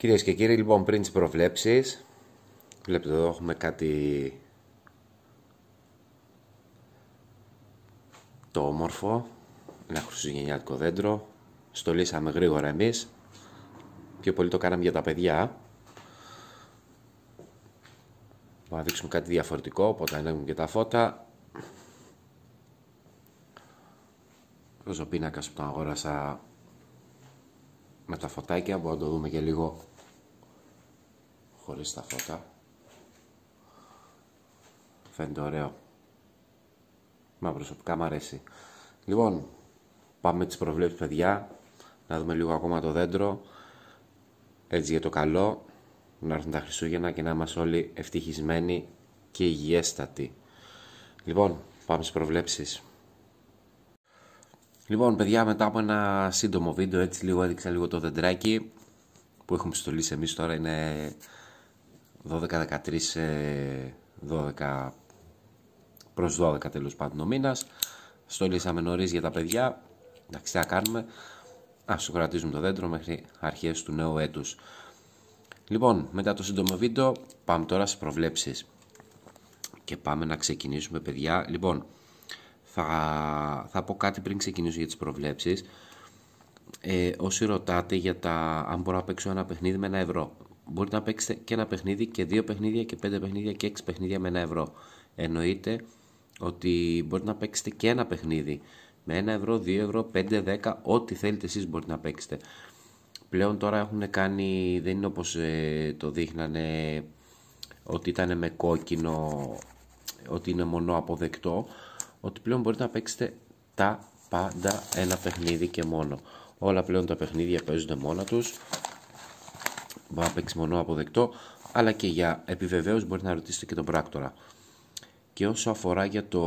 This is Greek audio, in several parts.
Κυρίες και κύριοι, λοιπόν, πριν τις προβλέψεις, βλέπετε εδώ έχουμε κάτι το όμορφο, ένα χρυσογεννιάτικο δέντρο. Στολίσαμε γρήγορα εμείς. Πιο πολύ το κάναμε για τα παιδιά. Θα δείξουμε κάτι διαφορετικό, οπότε ανέβουμε και τα φώτα. Ο πίνακας που τον αγόρασα με τα φωτάκια, μπορούμε να το δούμε και λίγο χωρίς τα φώτα. Φαίνεται ωραίο. Μα προσωπικά μου αρέσει. Λοιπόν, πάμε τις προβλέψεις παιδιά. Να δούμε λίγο ακόμα το δέντρο. Έτσι για το καλό. Να έρθουν τα Χριστούγεννα και να είμαστε όλοι ευτυχισμένοι και υγιέστατοι. Λοιπόν, πάμε στις προβλέψεις. Λοιπόν, παιδιά, μετά από ένα σύντομο βίντεο, έτσι λίγο έδειξα λίγο το δεντράκι που έχουμε στολίσει εμείς τώρα είναι 12-13 12 ε, προς 12 τέλος πάντων ο μήνας. Στολίσαμε νωρίς για τα παιδιά. Εντάξει, θα κάνουμε. Ας το κρατήσουμε το δέντρο μέχρι αρχές του νέου έτους. Λοιπόν, μετά το σύντομο βίντεο πάμε τώρα στις προβλέψεις. Και πάμε να ξεκινήσουμε παιδιά. Λοιπόν, θα, θα πω κάτι πριν ξεκινήσω για τις προβλέψεις. Ε, όσοι ρωτάτε για τα αν μπορώ να παίξω ένα παιχνίδι με ένα ευρώ μπορείτε να παίξετε και ένα παιχνίδι και δύο παιχνίδια και πέντε παιχνίδια και έξι παιχνίδια με ένα ευρώ. Εννοείται ότι μπορείτε να παίξετε και ένα παιχνίδι με ένα ευρώ, δύο ευρώ, πέντε, δέκα, ό,τι θέλετε εσείς μπορείτε να παίξετε. Πλέον τώρα έχουν κάνει, δεν είναι όπως ε, το δείχνανε ότι ήταν με κόκκινο, ότι είναι μονό αποδεκτό, ότι πλέον μπορείτε να παίξετε τα πάντα ένα παιχνίδι και μόνο. Όλα πλέον τα παιχνίδια παίζονται μόνα τους μπορεί να παίξει μονό αποδεκτό, αλλά και για επιβεβαίωση μπορεί να ρωτήσετε και τον πράκτορα. Και όσο αφορά για το,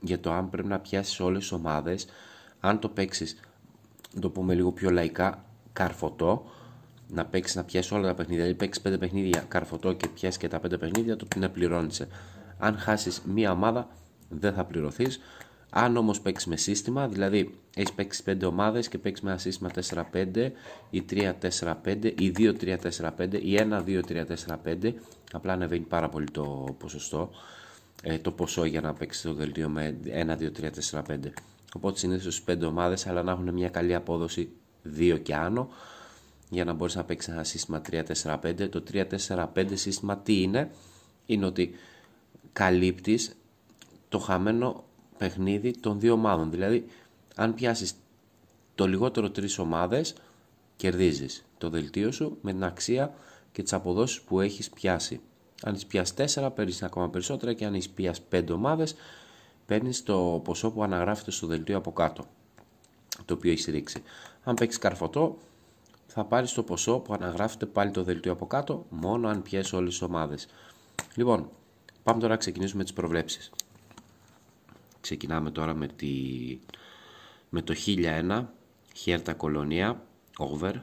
για το αν πρέπει να πιάσεις όλες τις ομάδες, αν το παίξεις, το πούμε λίγο πιο λαϊκά, καρφωτό, να παίξεις να πιάσεις όλα τα παιχνίδια. Δηλαδή, παίξεις 5 παιχνίδια καρφωτό και πιάσεις και τα 5 παιχνίδια, το να πληρώνει. Αν χάσεις μία ομάδα, δεν θα πληρωθείς. Αν όμως παίξεις με σύστημα, δηλαδή έχεις παίξει 5 ομάδες και παίξεις με ένα σύστημα 4-5 ή 3-4-5 ή 2-3-4-5 ή 1-2-3-4-5. Απλά ανεβαίνει πάρα πολύ το ποσοστό, ε, το ποσό για να παίξεις το δελτίο με 1-2-3-4-5. Οπότε συνήθως στις 5 ομάδες, αλλά να έχουν μια καλή απόδοση 2 και άνω για να μπορείς να παιξει ενα ένα σύστημα 3-4-5. Το 3-4-5 σύστημα τι είναι, είναι ότι καλύπτεις το χαμένο παιχνίδι των δύο ομάδων. Δηλαδή αν πιάσεις το λιγότερο τρεις ομάδες, κερδίζεις το δελτίο σου με την αξία και τις αποδόσεις που έχεις πιάσει. Αν έχει πιάσεις τέσσερα παίρνεις ακόμα περισσότερα και αν έχεις πιάσει πέντε, ομάδες παίρνεις το ποσό που αναγράφεται στο δελτίο από κάτω το οποίο έχεις ρίξει. Αν παίξεις καρφωτό θα πάρεις το ποσό που αναγράφεται πάλι το δελτίο από κάτω μόνο αν πιέσει όλες τις ομάδες. Λοιπόν, πάμε τώρα να ξεκινήσουμε τις προβλέψεις. Ξεκινάμε τώρα με τη με το 1001 Χέρτα Κολονία over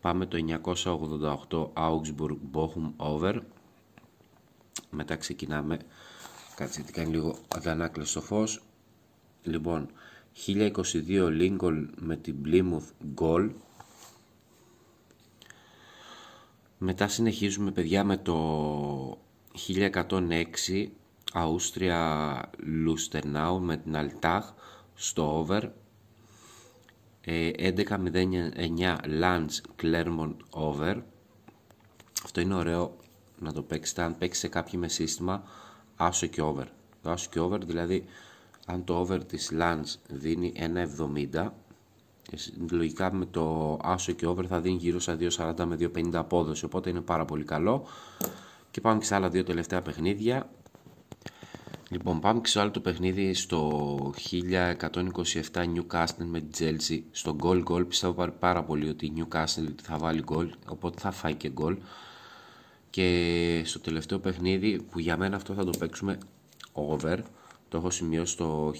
πάμε το 988 Augsburg Bochum over μετά ξεκινάμε κάτσε τι κάνει λίγο αντανάκλες στο φως λοιπόν 1022 Lincoln με την Plymouth Goal μετά συνεχίζουμε παιδιά με το 1106 Αούστρια Λουστερνάου με την Αλτάχ στο over 11.09 ε, Lance Clermont over αυτό είναι ωραίο να το παίξετε αν παίξετε κάποιοι μες σύστημα άσο και over το άσο και over δηλαδή αν το over της Lance δίνει 1.70 λογικά με το άσο και over θα δίνει γύρω στα 2.40 με 2.50 απόδοση οπότε είναι πάρα πολύ καλό και πάμε και σε άλλα δύο τελευταία παιχνίδια Λοιπόν, πάμε και στο άλλο το παιχνίδι στο 1127 Newcastle με την Chelsea. Στο goal goal πιστεύω πάρα πολύ ότι η Newcastle θα βάλει goal, οπότε θα φάει και goal. Και στο τελευταίο παιχνίδι που για μένα αυτό θα το παίξουμε over. Το έχω σημειώσει στο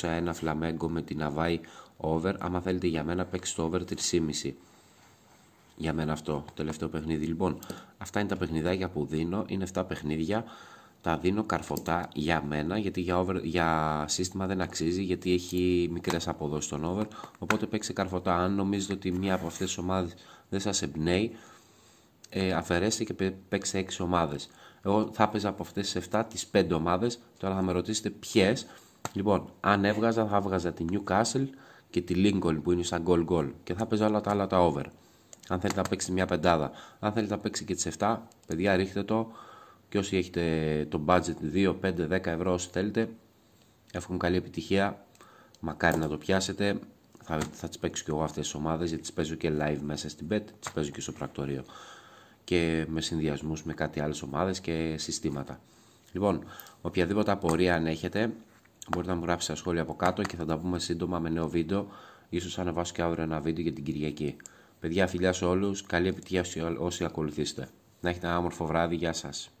1301 Φλαμέγκο με την Αβάη over. Άμα θέλετε για μένα παίξει το over 3,5. Για μένα αυτό το τελευταίο παιχνίδι. Λοιπόν, αυτά είναι τα παιχνιδάκια που δίνω. Είναι 7 παιχνίδια τα δίνω καρφωτά για μένα γιατί για, over, για σύστημα δεν αξίζει γιατί έχει μικρές αποδόσεις στον over οπότε παίξε καρφωτά αν νομίζετε ότι μία από αυτές τις ομάδες δεν σας εμπνέει ε, αφαιρέστε και παίξε 6 ομάδες εγώ θα παίζα από αυτές τις 7 τις 5 ομάδες τώρα θα με ρωτήσετε ποιες. λοιπόν αν έβγαζα θα έβγαζα τη Newcastle και τη Lincoln που είναι στα goal goal και θα παίζα όλα τα άλλα τα over αν θέλετε να παίξετε μια πεντάδα αν θέλετε να παίξετε και τις 7 παιδιά ρίχτε το και όσοι έχετε το budget 2, 5, 10 ευρώ όσοι θέλετε εύχομαι καλή επιτυχία μακάρι να το πιάσετε θα, θα τις παίξω και εγώ αυτές τις ομάδες γιατί τις παίζω και live μέσα στην bet τις παίζω και στο πρακτορείο και με συνδυασμούς με κάτι άλλες ομάδες και συστήματα λοιπόν οποιαδήποτε απορία αν έχετε μπορείτε να μου γράψετε τα σχόλια από κάτω και θα τα πούμε σύντομα με νέο βίντεο ίσως ανεβάσω και αύριο ένα βίντεο για την Κυριακή παιδιά φιλιά σε όλους καλή επιτυχία σε όσοι ακολουθήσετε να έχετε ένα όμορφο βράδυ γεια σας